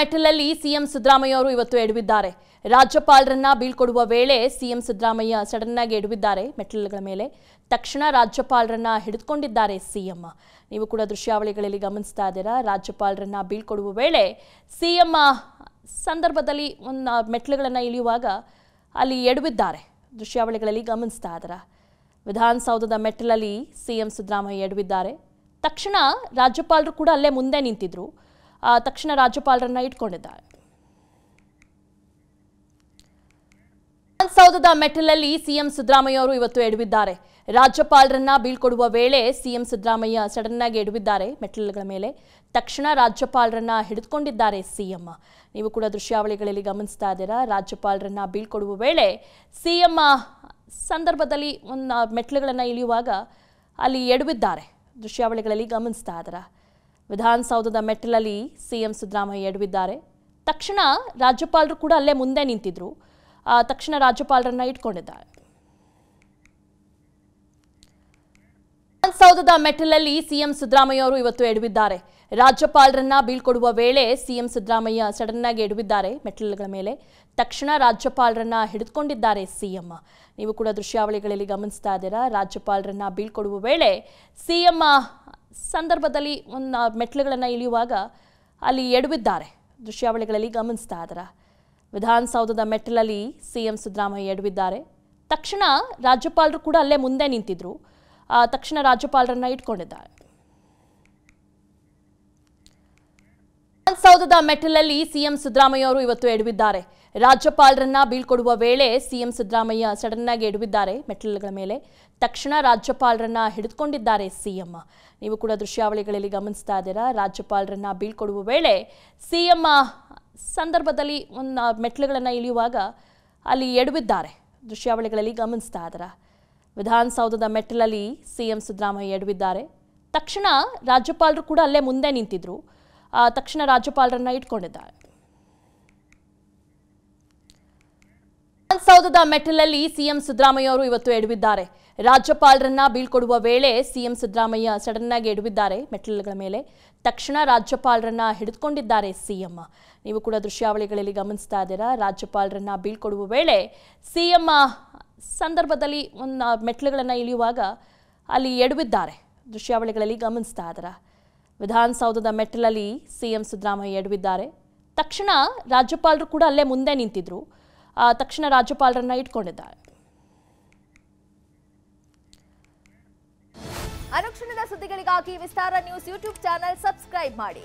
ಮೆಟ್ಟಲಲ್ಲಿ CM Siddaramaiah ಅವರು ಇವತ್ತು ಎಡುವಿದ್ದಾರೆ ರಾಜ್ಯಪಾಲರನ್ನ ಬೀಳ್ಕೊಡುವ ವೇಳೆ ಸಿಎಂ ಸಿದ್ದರಾಮಯ್ಯ ಸಡನ್ ಆಗಿ ಎಡವಿದ್ದಾರೆ ಮೆಟ್ಟಲುಗಳ ಮೇಲೆ ತಕ್ಷಣ ರಾಜ್ಯಪಾಲರನ್ನ ಹಿಡಿದುಕೊಂಡಿದ್ದಾರೆ ಸಿಎಂ ನೀವು ಕೂಡ ದೃಶ್ಯಾವಳಿಗಳಲ್ಲಿ ಗಮನಿಸ್ತಾ ಇದ್ದೀರಾ ರಾಜ್ಯಪಾಲರನ್ನ ಬೀಳ್ಕೊಡುವ ವೇಳೆ ಸಿಎಂ ಸಂದರ್ಭದಲ್ಲಿ ಒಂದು ಮೆಟ್ಟಿಲುಗಳನ್ನ ಇಳಿಯುವಾಗ ಅಲ್ಲಿ ಎಡುವಿದ್ದಾರೆ ದೃಶ್ಯಾವಳಿಗಳಲ್ಲಿ ಗಮನಿಸ್ತಾ ಇದ್ದೀರಾ ವಿಧಾನಸೌಧದ ಮೆಟ್ಟಲಲ್ಲಿ ಸಿಎಂ ಸಿದ್ದರಾಮಯ್ಯ ಎಡವಿದ್ದಾರೆ ತಕ್ಷಣ ರಾಜ್ಯಪಾಲರು ಕೂಡ ಅಲ್ಲೇ ಮುಂದೆ ನಿಂತಿದ್ರು ತಕ್ಷಣ ರಾಜ್ಯಪಾಲರನ್ನ ಇಟ್ಕೊಂಡಿದ್ದಾರೆ ಸೌಧದ ಮೆಟ್ಟಲಲ್ಲಿ ಸಿಎಂ ಸಿದ್ದರಾಮಯ್ಯ ಅವರು ಇವತ್ತು ಎಡವಿದ್ದಾರೆ ರಾಜ್ಯಪಾಲರನ್ನ ಬೀಳ್ಕೊಡುವ ವೇಳೆ ಸಿಎಂ ಸಿದ್ದರಾಮಯ್ಯ ಸಡನ್ ಆಗಿ ಎಡವಿದ್ದಾರೆ ಮೆಟ್ಟಲುಗಳ ಮೇಲೆ ತಕ್ಷಣ ರಾಜ್ಯಪಾಲರನ್ನ ಹಿಡಿದುಕೊಂಡಿದ್ದಾರೆ ಸಿಎಂ ನೀವು ಕೂಡ ದೃಶ್ಯಾವಳಿಗಳಲ್ಲಿ ಗಮನಿಸ್ತಾ ಇದ್ದೀರಾ ರಾಜ್ಯಪಾಲರನ್ನ ಬೀಳ್ಕೊಡುವ ವೇಳೆ ಸಿಎಂ ಸಂದರ್ಭದಲ್ಲಿ ಒಂದು ಮೆಟ್ಟಲುಗಳನ್ನು ಇಳಿಯುವಾಗ ಅಲ್ಲಿ ಎಡವಿದ್ದಾರೆ ದೃಶ್ಯಾವಳಿಗಳಲ್ಲಿ ಗಮನಿಸ್ತಾ ಇದ್ದೀರಾ ವಿಧಾನಸೌಧದ ಮೆಟ್ಟಿಲಲ್ಲಿ ಸಿಎಂ ಸಿದ್ದರಾಮಯ್ಯ ಎಡವಿದ್ದಾರೆ ತಕ್ಷಣ ರಾಜ್ಯಪಾಲರು ಕೂಡ ಅಲ್ಲೇ ಮುಂದೆ ನಿಂತಿದ್ರು ತಕ್ಷಣ ರಾಜ್ಯಪಾಲರನ್ನ ಇಟ್ಕೊಂಡಿದ್ದಾರೆ ವಿಧಾನಸೌಧದ ಮೆಟ್ಟಿಲಲ್ಲಿ ಸಿಎಂ ಸಿದ್ದರಾಮಯ್ಯ ಅವರು ಇವತ್ತು ಎಡವಿದ್ದಾರೆ ರಾಜ್ಯಪಾಲರನ್ನ ಬೀಳ್ಕೊಡುವ ವೇಳೆ ಸಿಎಂ ಸಿದ್ದರಾಮಯ್ಯ ಸಡನ್ ಆಗಿ ಎಡವಿದ್ದಾರೆ ಮೆಟ್ಟಿಲುಗಳ ಮೇಲೆ ತಕ್ಷಣ ರಾಜ್ಯಪಾಲರನ್ನ ಹಿಡಿದುಕೊಂಡಿದ್ದಾರೆ ಸಿಎಂ ನೀವು ಕೂಡ ದೃಶ್ಯಾವಳಿಗಳಲ್ಲಿ ಗಮನಿಸ್ತಾ ಇದ್ದೀರಾ ರಾಜ್ಯಪಾಲರನ್ನ ಬೀಳ್ಕೊಡುವ ವೇಳೆ ಸಿಎಂ ಸಂದರ್ಭದಲ್ಲಿ ಒಂದು ಮೆಟ್ಲುಗಳನ್ನು ಇಳಿಯುವಾಗ ಅಲ್ಲಿ ಎಡವಿದ್ದಾರೆ ದೃಶ್ಯಾವಳಿಗಳಲ್ಲಿ ಗಮನಿಸ್ತಾ ಇದ್ದಾರೆ ವಿಧಾನಸೌಧದ ಮೆಟ್ಟಲಲ್ಲಿ ಸಿ ಎಂ ಸಿದ್ದರಾಮಯ್ಯ ಎಡವಿದ್ದಾರೆ ತಕ್ಷಣ ರಾಜ್ಯಪಾಲರು ಕೂಡ ಅಲ್ಲೇ ಮುಂದೆ ನಿಂತಿದ್ರು ತಕ್ಷಣ ರಾಜ್ಯಪಾಲರನ್ನ ಇಟ್ಕೊಂಡಿದ್ದಾರೆ ಸೌಧದ ಮೆಟ್ಟಲಲ್ಲಿ ಸಿಎಂ ಸಿದ್ದರಾಮಯ್ಯ ಅವರು ಇವತ್ತು ಎಡವಿದ್ದಾರೆ ರಾಜ್ಯಪಾಲರನ್ನ ಬೀಳ್ಕೊಡುವ ವೇಳೆ ಸಿಎಂ ಸಿದ್ದರಾಮಯ್ಯ ಸಡನ್ ಆಗಿ ಎಡವಿದ್ದಾರೆ ಮೆಟ್ಟಿಲುಗಳ ಮೇಲೆ ತಕ್ಷಣ ರಾಜ್ಯಪಾಲರನ್ನ ಹಿಡಿದುಕೊಂಡಿದ್ದಾರೆ ಸಿಎಂ ನೀವು ಕೂಡ ದೃಶ್ಯಾವಳಿಗಳಲ್ಲಿ ಗಮನಿಸ್ತಾ ಇದ್ದೀರಾ ರಾಜ್ಯಪಾಲರನ್ನ ಬೀಳ್ಕೊಡುವ ವೇಳೆ ಸಿಎಂ ಸಂದರ್ಭದಲ್ಲಿ ಒಂದು ಮೆಟ್ಟಿಲುಗಳನ್ನ ಇಳಿಯುವಾಗ ಅಲ್ಲಿ ಎಡವಿದ್ದಾರೆ ದೃಶ್ಯಾವಳಿಗಳಲ್ಲಿ ಗಮನಿಸ್ತಾ ಇದ್ದೀರಾ ವಿಧಾನಸೌಧದ ಮೆಟ್ಟಲಲ್ಲಿ ಸಿಎಂ ಸಿದ್ದರಾಮಯ್ಯ ಎಡವಿದ್ದಾರೆ ತಕ್ಷಣ ರಾಜ್ಯಪಾಲರು ಕೂಡ ಅಲ್ಲೇ ಮುಂದೆ ನಿಂತಿದ್ರು ತಕ್ಷಣ ರಾಜ್ಯಪಾಲರನ್ನ ಇಟ್ಕೊಂಡಿದ್ದಾರೆ ಸೌಧದ ಮೆಟ್ಟಲಲ್ಲಿ ಸಿಎಂ ಸಿದ್ದರಾಮಯ್ಯ ಅವರು ಇವತ್ತು ಎಡವಿದ್ದಾರೆ ರಾಜ್ಯಪಾಲರನ್ನ ಬೀಳ್ಕೊಡುವ ವೇಳೆ ಸಿಎಂ ಸಿದ್ದರಾಮಯ್ಯ ಸಡನ್ ಆಗಿ ಎಡವಿದ್ದಾರೆ ಮೆಟ್ಟಿಲುಗಳ ಮೇಲೆ ತಕ್ಷಣ ರಾಜ್ಯಪಾಲರನ್ನ ಹಿಡಿದುಕೊಂಡಿದ್ದಾರೆ ಸಿಎಂ ನೀವು ಕೂಡ ದೃಶ್ಯಾವಳಿಗಳಲ್ಲಿ ಗಮನಿಸ್ತಾ ಇದ್ದೀರಾ ರಾಜ್ಯಪಾಲರನ್ನ ಬೀಳ್ಕೊಡುವ ವೇಳೆ ಸಿಎಂ ಸಂದರ್ಭದಲ್ಲಿ ಒಂದು ಮೆಟ್ಟಲುಗಳನ್ನ ಇಳಿಯುವಾಗ ಅಲ್ಲಿ ಎಡವಿದ್ದಾರೆ ದೃಶ್ಯಾವಳಿಗಳಲ್ಲಿ ಗಮನಿಸ್ತಾ ಇದ್ದೀರಾ ವಿಧಾನಸೌಧದ ಮೆಟ್ಟಿಲಲ್ಲಿ ಸಿಎಂ ಸಿದ್ದರಾಮಯ್ಯ ಎಡವಿದ್ದಾರೆ ತಕ್ಷಣ ರಾಜ್ಯಪಾಲರು ಕೂಡ ಅಲ್ಲೇ ಮುಂದೆ ನಿಂತಿದ್ರು ತಕ್ಷಣ ರಾಜ್ಯಪಾಲರನ್ನ ಇಟ್ಕೊಂಡಿದ್ದಾರೆ ಅನುಕ್ಷಣದ ಸುದ್ದಿಗಳಿಗಾಗಿ Vistara news YouTube channel subscribe ಮಾಡಿ